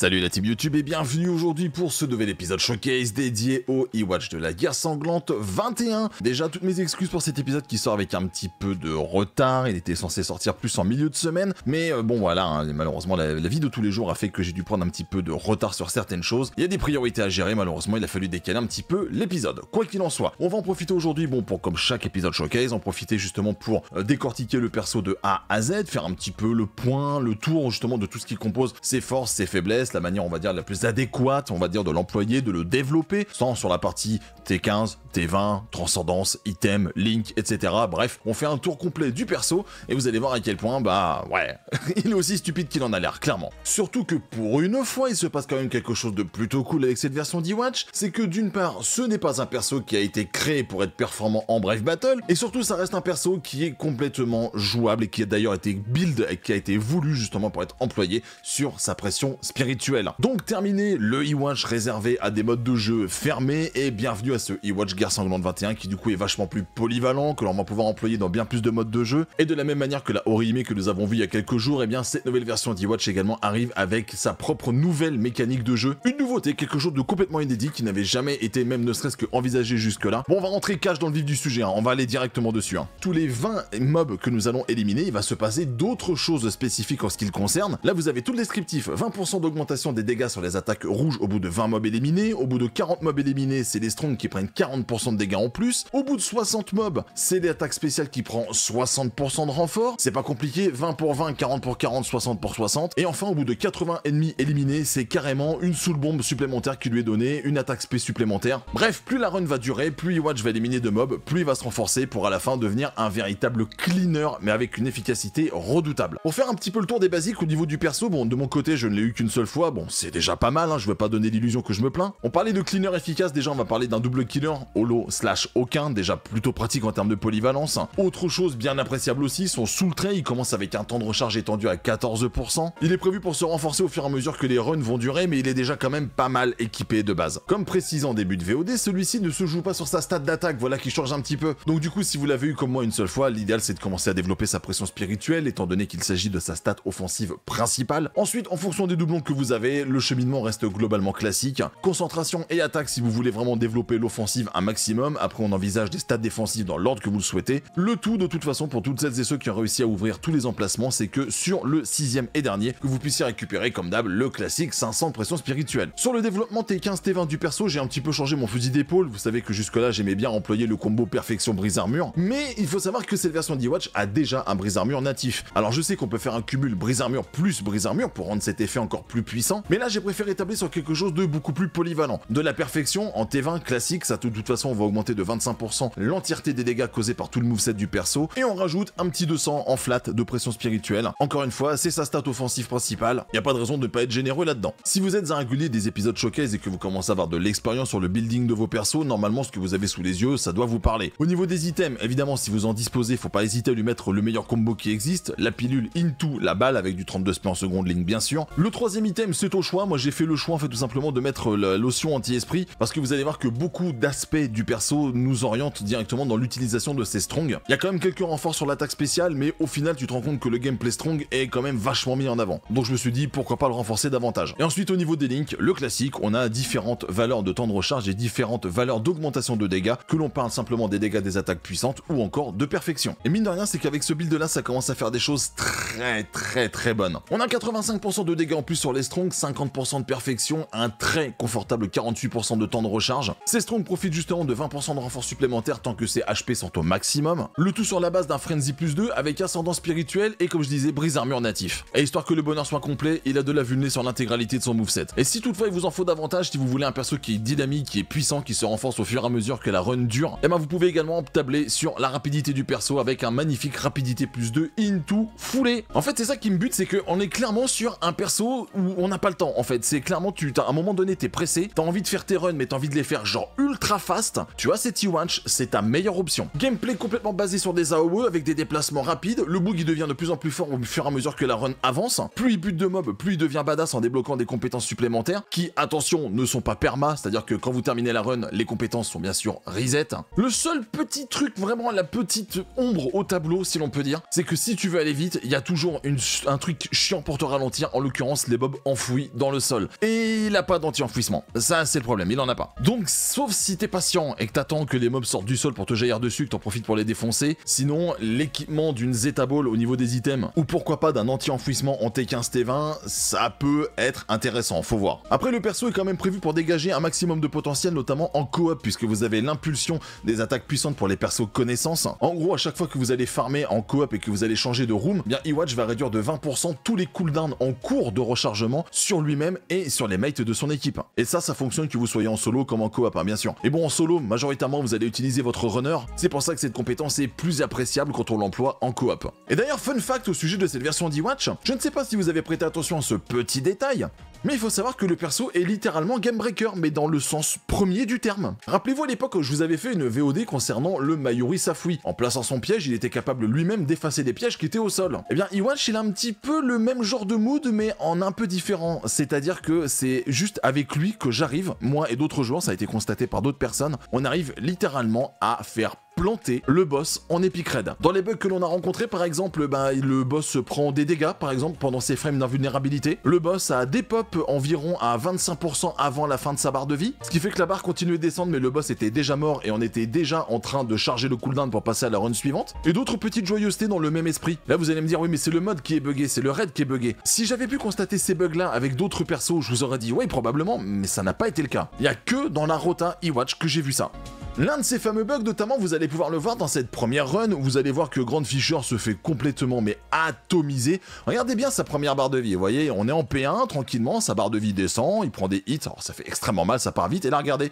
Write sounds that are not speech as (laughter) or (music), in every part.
Salut la team YouTube et bienvenue aujourd'hui pour ce nouvel épisode showcase dédié au e-watch de la guerre sanglante 21. Déjà, toutes mes excuses pour cet épisode qui sort avec un petit peu de retard, il était censé sortir plus en milieu de semaine, mais euh, bon voilà, hein, malheureusement la, la, vie de tous les jours a fait que j'ai dû prendre un petit peu de retard sur certaines choses, il y a des priorités à gérer, malheureusement il a fallu décaler un petit peu l'épisode. Quoi qu'il en soit, on va en profiter aujourd'hui, bon pour comme chaque épisode showcase, en profiter justement pour euh, décortiquer le perso de A à Z, faire un petit peu le point, le tour justement de tout ce qui compose ses forces, ses faiblesses, la manière, on va dire, la plus adéquate, on va dire, de l'employer, de le développer, sans sur la partie T15, T20, transcendance, item, link, etc. Bref, on fait un tour complet du perso et vous allez voir à quel point, bah ouais, (laughs) il est aussi stupide qu'il en a l'air, clairement. Surtout que pour une fois, il se passe quand même quelque chose de plutôt cool avec cette version d'E-Watch, c'est que d'une part, ce n'est pas un perso qui a été créé pour être performant en bref Battle, et surtout, ça reste un perso qui est complètement jouable et qui a d'ailleurs été build et qui a été voulu justement pour être employé sur sa pression spirituelle donc terminé le e-watch réservé à des modes de jeu fermés et bienvenue à ce e-watch Guerre Sanglante 21 qui du coup est vachement plus polyvalent, que l'on va pouvoir employer dans bien plus de modes de jeu. Et de la même manière que la Orihime que nous avons vu il y a quelques jours, et eh bien cette nouvelle version d'e-watch également arrive avec sa propre nouvelle mécanique de jeu. Une nouveauté, quelque chose de complètement inédit qui n'avait jamais été même ne serait-ce que envisagé jusque là. Bon on va rentrer cash dans le vif du sujet, hein. on va aller directement dessus. Hein. Tous les 20 mobs que nous allons éliminer, il va se passer d'autres choses spécifiques en ce qui le concerne. Là vous avez tout le descriptif, 20% d'augmentation des dégâts sur les attaques rouges au bout de 20 mobs éliminés, au bout de 40 mobs éliminés, c'est les strongs qui prennent 40% de dégâts en plus, au bout de 60 mobs, c'est les attaques spéciales qui prennent 60% de renfort, c'est pas compliqué, 20 pour 20, 40 pour 40, 60 pour 60, et enfin au bout de 80 ennemis éliminés, c'est carrément une soul bombe supplémentaire qui lui est donnée, une attaque spé supplémentaire. Bref, plus la run va durer, plus Iwatch va éliminer de mobs, plus il va se renforcer pour à la fin devenir un véritable cleaner, mais avec une efficacité redoutable. Pour faire un petit peu le tour des basiques au niveau du perso, bon de mon côté je ne l'ai eu qu'une seule fois, bon, c'est déjà pas mal, hein, je veux pas donner l'illusion que je me plains. On parlait de cleaner efficace, déjà on va parler d'un double killer, holo slash aucun, déjà plutôt pratique en termes de polyvalence. Autre chose bien appréciable aussi, son soul trait, il commence avec un temps de recharge étendu à 14%. Il est prévu pour se renforcer au fur et à mesure que les runs vont durer, mais il est déjà quand même pas mal équipé de base. Comme précisé en début de VOD, celui-ci ne se joue pas sur sa stat d'attaque, voilà qui change un petit peu. Donc du coup, si vous l'avez eu comme moi une seule fois, l'idéal c'est de commencer à développer sa pression spirituelle, étant donné qu'il s'agit de sa stat offensive principale. Ensuite, en fonction des doublons que vous vous avez, le cheminement reste globalement classique. Concentration et attaque si vous voulez vraiment développer l'offensive un maximum, après on envisage des stats défensifs dans l'ordre que vous le souhaitez. Le tout de toute façon pour toutes celles et ceux qui ont réussi à ouvrir tous les emplacements, c'est que sur le 6 sixième et dernier, que vous puissiez récupérer comme d'hab le classique 500 de pression spirituelle. Sur le développement T15, T20 du perso, j'ai un petit peu changé mon fusil d'épaule, vous savez que jusque-là j'aimais bien employer le combo perfection brise armure, mais il faut savoir que cette version d'E-Watch a déjà un brise armure natif. Alors je sais qu'on peut faire un cumul brise armure plus brise armure pour rendre cet effet encore plus mais là j'ai préféré établir sur quelque chose de beaucoup plus polyvalent. De la perfection en T20 classique, ça de toute façon on va augmenter de 25% l'entièreté des dégâts causés par tout le moveset du perso, et on rajoute un petit 200 en flat de pression spirituelle. Encore une fois, c'est sa stat offensive principale, il n'y a pas de raison de ne pas être généreux là-dedans. Si vous êtes un régulier des épisodes showcase et que vous commencez à avoir de l'expérience sur le building de vos persos, normalement ce que vous avez sous les yeux, ça doit vous parler. Au niveau des items, évidemment si vous en disposez, faut pas hésiter à lui mettre le meilleur combo qui existe, la pilule into la balle avec du 32 sp en seconde ligne bien sûr. Le troisième item c'est au choix. Moi, j'ai fait le choix, en fait, tout simplement de mettre la lotion anti-esprit parce que vous allez voir que beaucoup d'aspects du perso nous orientent directement dans l'utilisation de ces strong. Il y a quand même quelques renforts sur l'attaque spéciale, mais au final, tu te rends compte que le gameplay strong est quand même vachement mis en avant. Donc, je me suis dit pourquoi pas le renforcer davantage. Et ensuite, au niveau des links, le classique, on a différentes valeurs de temps de recharge et différentes valeurs d'augmentation de dégâts, que l'on parle simplement des dégâts des attaques puissantes ou encore de perfection. Et mine de rien, c'est qu'avec ce build là, ça commence à faire des choses très très très bonnes. On a 85% de dégâts en plus sur les Strong, 50% de perfection, un très confortable 48% de temps de recharge. Ces Strong profitent justement de 20% de renfort supplémentaire tant que ses HP sont au maximum. Le tout sur la base d'un Frenzy plus 2 avec ascendant spirituel et comme je disais, brise armure natif. Et histoire que le bonheur soit complet, il a de la vulné sur l'intégralité de son moveset. Et si toutefois il vous en faut davantage, si vous voulez un perso qui est dynamique, qui est puissant, qui se renforce au fur et à mesure que la run dure, et eh ben vous pouvez également tabler sur la rapidité du perso avec un magnifique rapidité plus 2 into foulé. En fait, c'est ça qui me bute, c'est qu'on est clairement sur un perso où on n'a pas le temps en fait. C'est clairement, tu, as, à un moment donné, t'es pressé, t'as envie de faire tes runs, mais t'as envie de les faire genre ultra fast. Tu as ces T-Wanch, c'est ta meilleure option. Gameplay complètement basé sur des AOE avec des déplacements rapides. Le bug il devient de plus en plus fort au fur et à mesure que la run avance. Plus il bute de mobs, plus il devient badass en débloquant des compétences supplémentaires qui, attention, ne sont pas perma, c'est-à-dire que quand vous terminez la run, les compétences sont bien sûr reset. Le seul petit truc, vraiment la petite ombre au tableau, si l'on peut dire, c'est que si tu veux aller vite, il y a toujours un truc chiant pour te ralentir, en l'occurrence les mobs enfoui dans le sol. Et il n'a pas d'anti-enfouissement. Ça, c'est le problème, il en a pas. Donc, sauf si t'es patient et que t'attends que les mobs sortent du sol pour te jaillir dessus, que t'en profites pour les défoncer. Sinon, l'équipement d'une Zeta Ball au niveau des items, ou pourquoi pas d'un anti-enfouissement en T15, T20, ça peut être intéressant, faut voir. Après, le perso est quand même prévu pour dégager un maximum de potentiel, notamment en co-op puisque vous avez l'impulsion des attaques puissantes pour les persos connaissances. En gros, à chaque fois que vous allez farmer en co-op et que vous allez changer de room, eh bien e va réduire de 20% tous les cooldowns en cours de rechargement sur lui-même et sur les mates de son équipe. Et ça, ça fonctionne que vous soyez en solo comme en coop, hein, bien sûr. Et bon, en solo, majoritairement, vous allez utiliser votre runner, c'est pour ça que cette compétence est plus appréciable quand on l'emploie en coop. Et d'ailleurs, fun fact au sujet de cette version d'E-Watch, je ne sais pas si vous avez prêté attention à ce petit détail, mais il faut savoir que le perso est littéralement game breaker, mais dans le sens premier du terme. Rappelez-vous à l'époque, où je vous avais fait une VOD concernant le Mayuri Safui. En plaçant son piège, il était capable lui-même d'effacer des pièges qui étaient au sol. Eh bien, iwan il a un petit peu le même genre de mood, mais en un peu différent. C'est-à-dire que c'est juste avec lui que j'arrive, moi et d'autres joueurs, ça a été constaté par d'autres personnes, on arrive littéralement à faire planter le boss en Epic Raid. Dans les bugs que l'on a rencontrés, par exemple, bah, le boss prend des dégâts, par exemple, pendant ses frames d'invulnérabilité. Le boss a des pop environ à 25% avant la fin de sa barre de vie, ce qui fait que la barre continuait de descendre, mais le boss était déjà mort et on était déjà en train de charger le cooldown pour passer à la run suivante. Et d'autres petites joyeusetés dans le même esprit. Là, vous allez me dire, oui, mais c'est le mode qui est buggé, c'est le raid qui est buggé. Si j'avais pu constater ces bugs-là avec d'autres persos, je vous aurais dit, oui, probablement, mais ça n'a pas été le cas. Il y a que dans la Rota E-Watch que j'ai vu ça. L'un de ces fameux bugs, notamment, vous allez pouvoir le voir dans cette première run, où vous allez voir que Grand Fisher se fait complètement, mais atomiser. Regardez bien sa première barre de vie, vous voyez, on est en P1, tranquillement, sa barre de vie descend, il prend des hits, alors ça fait extrêmement mal, ça part vite, et là, regardez,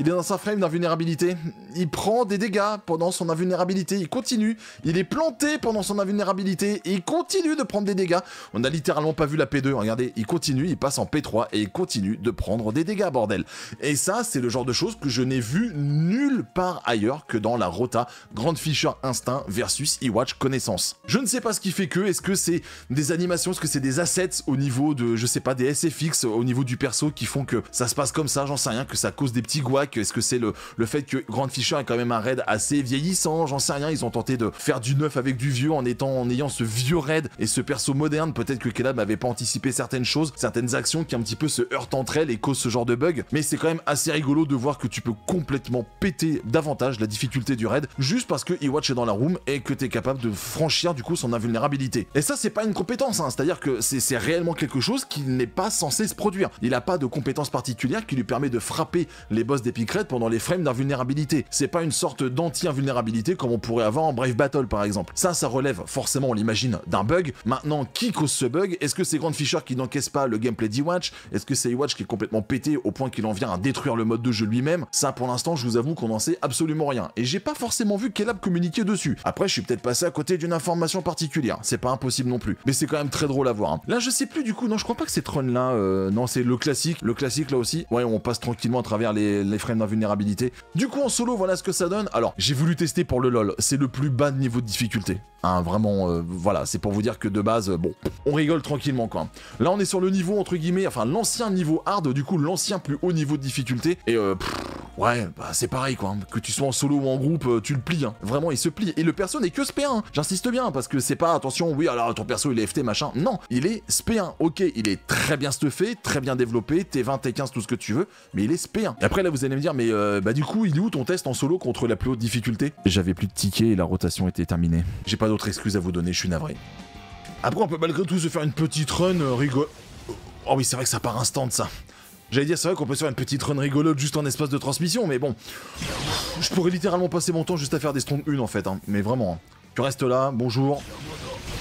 il est dans sa frame d'invulnérabilité. Il prend des dégâts pendant son invulnérabilité. Il continue. Il est planté pendant son invulnérabilité. Et il continue de prendre des dégâts. On n'a littéralement pas vu la P2. Regardez, il continue, il passe en P3 et il continue de prendre des dégâts, bordel. Et ça, c'est le genre de choses que je n'ai vu nulle part ailleurs que dans la Rota Grand Fisher Instinct versus E-Watch Connaissance. Je ne sais pas ce qui fait que. Est-ce que c'est des animations Est-ce que c'est des assets au niveau de, je sais pas, des SFX, au niveau du perso qui font que ça se passe comme ça J'en sais rien, que ça cause des petits gouags est-ce que c'est le, fait que Grand Fisher est quand même un raid assez vieillissant J'en sais rien, ils ont tenté de faire du neuf avec du vieux en étant en ayant ce vieux raid et ce perso moderne. Peut-être que Caleb n'avait pas anticipé certaines choses, certaines actions qui un petit peu se heurtent entre elles et causent ce genre de bug. Mais c'est quand même assez rigolo de voir que tu peux complètement péter davantage la difficulté du raid juste parce que Iwatch est dans la room et que tu es capable de franchir du coup son invulnérabilité. Et ça, c'est pas une compétence, hein. c'est-à-dire que c'est réellement quelque chose qui n'est pas censé se produire. Il n'a pas de compétence particulière qui lui permet de frapper les boss des pendant les frames d'invulnérabilité. C'est pas une sorte d'anti-invulnérabilité comme on pourrait avoir en Brave Battle par exemple. Ça, ça relève forcément, on l'imagine, d'un bug. Maintenant, qui cause ce bug Est-ce que c'est Grand Fisher qui n'encaisse pas le gameplay watch Est-ce que c'est watch qui est complètement pété au point qu'il en vient à détruire le mode de jeu lui-même Ça, pour l'instant, je vous avoue qu'on n'en sait absolument rien. Et j'ai pas forcément vu quelle app communiquer dessus. Après, je suis peut-être passé à côté d'une information particulière. C'est pas impossible non plus. Mais c'est quand même très drôle à voir. Hein. Là, je sais plus du coup. Non, je crois pas que c'est Tron là. Euh, non, c'est le classique. Le classique là aussi. Ouais, on passe tranquillement à travers les, les d'invulnérabilité. Du coup, en solo, voilà ce que ça donne. Alors, j'ai voulu tester pour le LoL. C'est le plus bas niveau de difficulté. un hein, vraiment, euh, voilà, c'est pour vous dire que de base, bon, on rigole tranquillement quoi. Là, on est sur le niveau, entre guillemets, enfin l'ancien niveau hard, du coup, l'ancien plus haut niveau de difficulté. Et euh, Ouais, bah c'est pareil quoi. Hein. Que tu sois en solo ou en groupe, euh, tu le plies. Hein. Vraiment, il se plie. Et le perso n'est que SP1. Hein. J'insiste bien parce que c'est pas attention, oui, alors ton perso il est FT machin. Non, il est SP1. Ok, il est très bien stuffé, très bien développé, T20, T15, tout ce que tu veux, mais il est SP1. Après là, vous allez me dire, mais euh, bah du coup, il est où ton test en solo contre la plus haute difficulté J'avais plus de tickets et la rotation était terminée. J'ai pas d'autre excuse à vous donner, je suis navré. Après, on peut malgré tout se faire une petite run euh, rigolo... Oh oui, c'est vrai que ça part instant de ça. J'allais dire, c'est vrai qu'on peut se faire une petite run rigolote juste en espace de transmission, mais bon. Je pourrais littéralement passer mon temps juste à faire des strong une, en fait, hein. mais vraiment. Hein. Tu restes là, bonjour,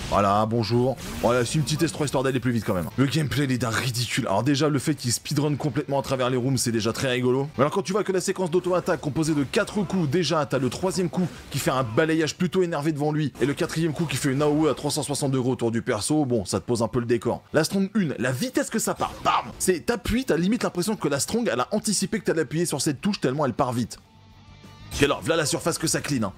voilà, bonjour. Voilà, c'est une petite S3 histoire d'aller plus vite quand même. Le gameplay, il est ridicule. Alors déjà, le fait qu'il speedrun complètement à travers les rooms, c'est déjà très rigolo. Alors quand tu vois que la séquence d'auto-attaque composée de 4 coups, déjà, t'as le troisième coup qui fait un balayage plutôt énervé devant lui, et le quatrième coup qui fait une AOE à 360 degrés autour du perso, bon, ça te pose un peu le décor. La strong 1, la vitesse que ça part, bam C'est t'appuies, t'as limite l'impression que la strong, elle a anticipé que t'allais appuyer sur cette touche tellement elle part vite. Et alors, voilà la surface que ça clean. Hein.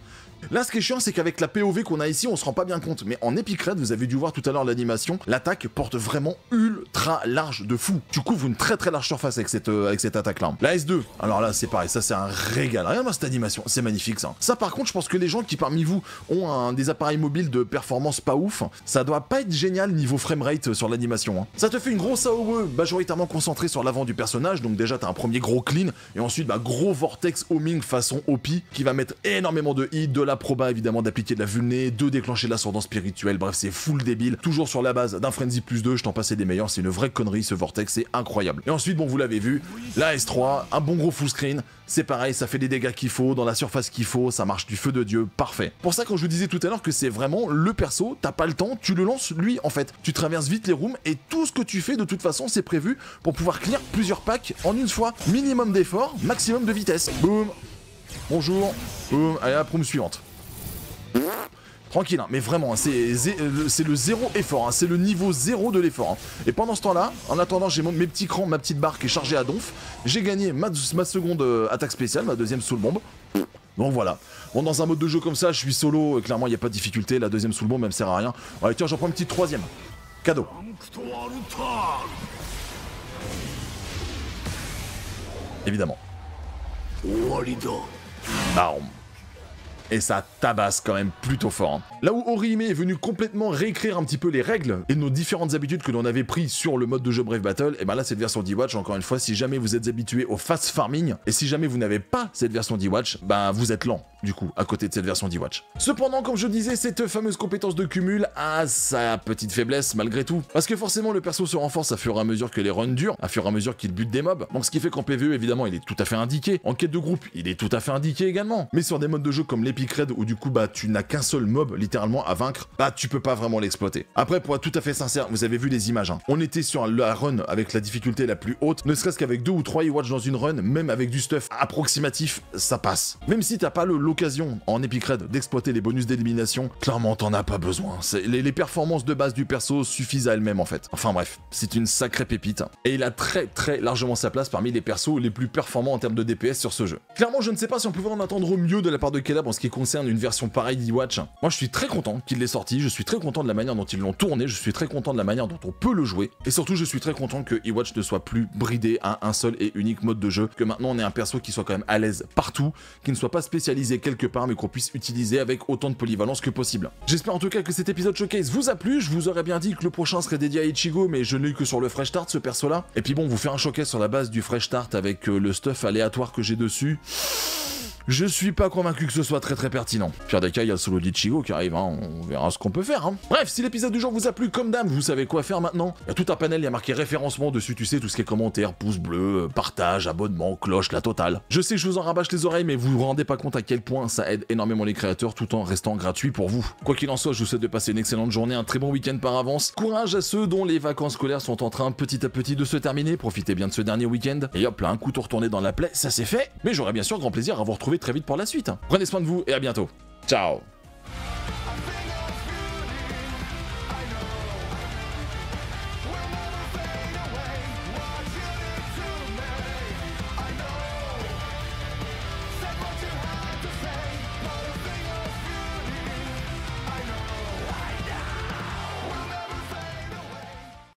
Là, ce qui est chiant, c'est qu'avec la POV qu'on a ici, on se rend pas bien compte. Mais en Epic Red vous avez dû voir tout à l'heure l'animation, l'attaque porte vraiment ultra large de fou. Tu couvres une très très large surface avec cette, euh, cette attaque-là. La S2, alors là, c'est pareil, ça c'est un régal. Regarde-moi cette animation, c'est magnifique ça. Ça, par contre, je pense que les gens qui parmi vous ont des appareils mobiles de performance pas ouf, ça doit pas être génial niveau framerate euh, sur l'animation. Hein. Ça te fait une grosse AOE majoritairement concentrée sur l'avant du personnage, donc déjà t'as un premier gros clean, et ensuite bah, gros vortex homing façon OP qui va mettre énormément de hits, de la proba évidemment d'appliquer de la vulné, de déclencher l'ascendant spirituel, bref c'est full débile, toujours sur la base d'un Frenzy plus 2, je t'en passais des meilleurs, c'est une vraie connerie ce Vortex, c'est incroyable. Et ensuite bon vous l'avez vu, la S3, un bon gros full screen, c'est pareil, ça fait des dégâts qu'il faut, dans la surface qu'il faut, ça marche du feu de Dieu, parfait. Pour ça quand je vous disais tout à l'heure que c'est vraiment le perso, t'as pas le temps, tu le lances lui en fait, tu traverses vite les rooms et tout ce que tu fais de toute façon c'est prévu pour pouvoir clear plusieurs packs en une fois, minimum d'effort, maximum de vitesse. Boum Bonjour. Euh, allez, la proum suivante. Tranquille, hein, mais vraiment, hein, euh, c'est le zéro effort, hein, c'est le niveau zéro de l'effort. Et pendant ce temps-là, en attendant, j'ai mes petits crans, ma petite barque est chargée à donf. J'ai gagné ma, seconde euh, attaque spéciale, ma deuxième le bombe. Donc voilà. Bon, dans un mode de jeu comme ça, je suis solo, et clairement, il n'y a pas de difficulté. La deuxième le bombe, elle me sert à rien. Allez, tiens, j'en prends une petite troisième. Cadeau. Évidemment. Oh, Não. et ça tabasse quand même plutôt fort. Hein. Là où Orihime est venu complètement réécrire un petit peu les règles et nos différentes habitudes que l'on avait pris sur le mode de jeu Brave Battle, et eh ben là cette version D-Watch, encore une fois, si jamais vous êtes habitué au fast farming, et si jamais vous n'avez pas cette version D-Watch, ben vous êtes lent du coup, à côté de cette version D-Watch. Cependant, comme je disais, cette fameuse compétence de cumul a sa petite faiblesse malgré tout, parce que forcément le perso se renforce à fur et à mesure que les runs durent, à fur et à mesure qu'il bute des mobs, donc ce qui fait qu'en PvE évidemment il est tout à fait indiqué, en quête de groupe il est tout à fait indiqué également, mais sur des modes de jeu comme les Epic Raid où du coup bah tu n'as qu'un seul mob littéralement à vaincre, bah tu peux pas vraiment l'exploiter. Après pour être tout à fait sincère, vous avez vu les images, hein. on était sur la run avec la difficulté la plus haute, ne serait-ce qu'avec deux ou trois E-Watch dans une run, même avec du stuff approximatif, ça passe. Même si t'as pas l'occasion en Epic Raid d'exploiter les bonus d'élimination, clairement t'en as pas besoin. Les, les performances de base du perso suffisent à elles-mêmes en fait. Enfin bref, c'est une sacrée pépite. Et il a très très largement sa place parmi les persos les plus performants en termes de DPS sur ce jeu. Clairement je ne sais pas si on pouvait en attendre mieux de la part de Caleb en ce qui concerne une version pareille d'E-Watch. Moi, je suis très content qu'il l'ait sorti, je suis très content de la manière dont ils l'ont tourné, je suis très content de la manière dont on peut le jouer, et surtout, je suis très content que E-Watch ne soit plus bridé à un seul et unique mode de jeu, que maintenant on ait un perso qui soit quand même à l'aise partout, qui ne soit pas spécialisé quelque part, mais qu'on puisse utiliser avec autant de polyvalence que possible. J'espère en tout cas que cet épisode showcase vous a plu, je vous aurais bien dit que le prochain serait dédié à Ichigo, mais je n'ai eu que sur le Fresh Start, ce perso-là. Et puis bon, vous faire un showcase sur la base du Fresh Start avec euh, le stuff aléatoire que j'ai dessus... Je suis pas convaincu que ce soit très très pertinent. Pire des cas, il y a le Solo d'Ichigo qui arrive, hein. on verra ce qu'on peut faire. Hein. Bref, si l'épisode du jour vous a plu, comme d'hab, vous savez quoi faire maintenant. Il y a tout un panel, il y a marqué référencement dessus, tu sais, tout ce qui est commentaires, pouces bleus, euh, partage, abonnement, cloche, la totale. Je sais, je vous en rabâche les oreilles, mais vous vous rendez pas compte à quel point ça aide énormément les créateurs tout en restant gratuit pour vous. Quoi qu'il en soit, je vous souhaite de passer une excellente journée, un très bon week-end par avance. Courage à ceux dont les vacances scolaires sont en train petit à petit de se terminer. Profitez bien de ce dernier week-end. Et hop là, un couteau retourné dans la plaie, ça c'est fait. Mais j'aurais bien sûr grand plaisir à vous retrouver très vite pour la suite. Prenez soin de vous et à bientôt. Ciao